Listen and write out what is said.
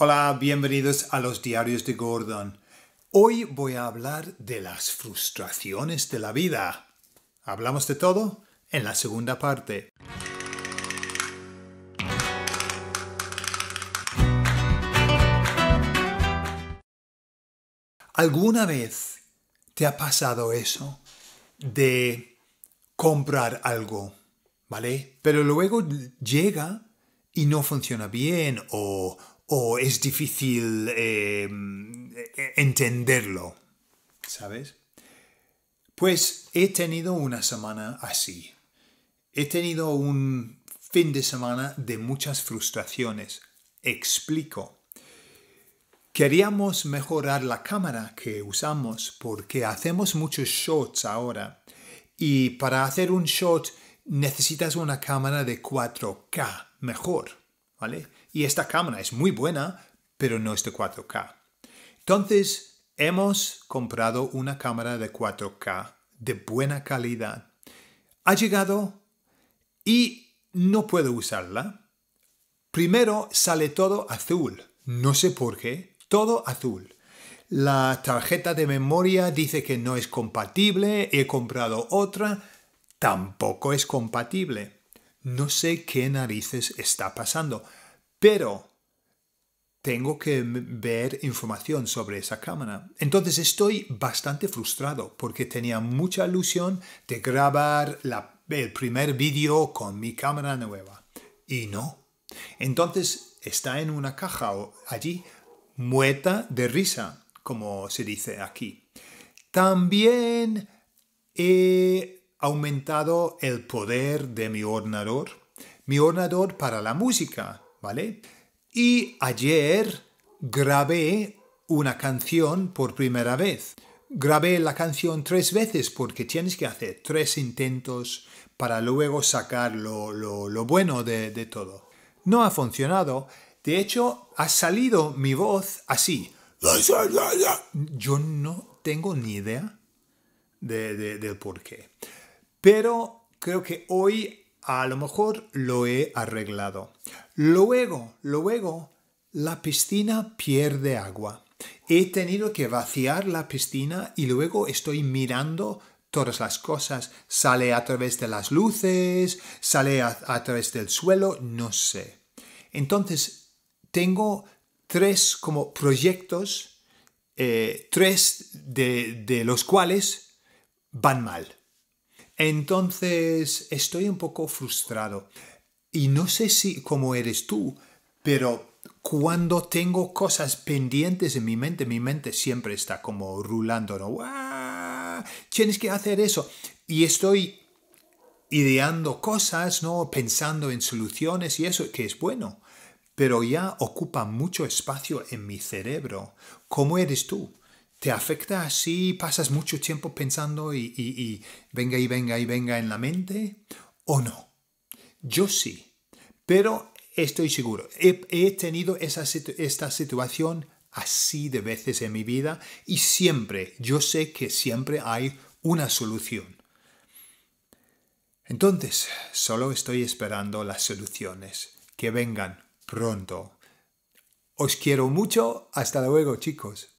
Hola, bienvenidos a los diarios de Gordon. Hoy voy a hablar de las frustraciones de la vida. Hablamos de todo en la segunda parte. ¿Alguna vez te ha pasado eso de comprar algo, ¿vale? Pero luego llega y no funciona bien o o es difícil eh, entenderlo, ¿sabes? Pues he tenido una semana así. He tenido un fin de semana de muchas frustraciones. Explico. Queríamos mejorar la cámara que usamos porque hacemos muchos shots ahora y para hacer un shot necesitas una cámara de 4K mejor, ¿vale? Y esta cámara es muy buena, pero no es de 4K. Entonces, hemos comprado una cámara de 4K de buena calidad. Ha llegado y no puedo usarla. Primero sale todo azul. No sé por qué. Todo azul. La tarjeta de memoria dice que no es compatible. He comprado otra. Tampoco es compatible. No sé qué narices está pasando pero tengo que ver información sobre esa cámara. Entonces estoy bastante frustrado porque tenía mucha ilusión de grabar el primer vídeo con mi cámara nueva. Y no. Entonces está en una caja allí, muerta de risa, como se dice aquí. También he aumentado el poder de mi ordenador. Mi ordenador para la música ¿vale? Y ayer grabé una canción por primera vez. Grabé la canción tres veces porque tienes que hacer tres intentos para luego sacar lo, bueno de, todo. No ha funcionado. De hecho, ha salido mi voz así. Yo no tengo ni idea del por qué. Pero creo que hoy a lo mejor lo he arreglado. Luego, luego, la piscina pierde agua. He tenido que vaciar la piscina y luego estoy mirando todas las cosas. Sale a través de las luces, sale a, través del suelo, no sé. Entonces, tengo tres como proyectos, eh, tres de los cuales van mal. Entonces, estoy un poco frustrado. Y no sé si cómo eres tú, pero cuando tengo cosas pendientes en mi mente, mi mente siempre está como rulando, ¿no? Tienes que hacer eso. Y estoy ideando cosas, ¿no? Pensando en soluciones y eso, que es bueno. Pero ya ocupa mucho espacio en mi cerebro. ¿Cómo eres tú? te afecta así, pasas mucho tiempo pensando y, venga y venga y venga en la mente o no. Yo sí, pero estoy seguro, he, tenido esta situación así de veces en mi vida y siempre, yo sé que siempre hay una solución. Entonces, solo estoy esperando las soluciones que vengan pronto. Os quiero mucho, hasta luego chicos.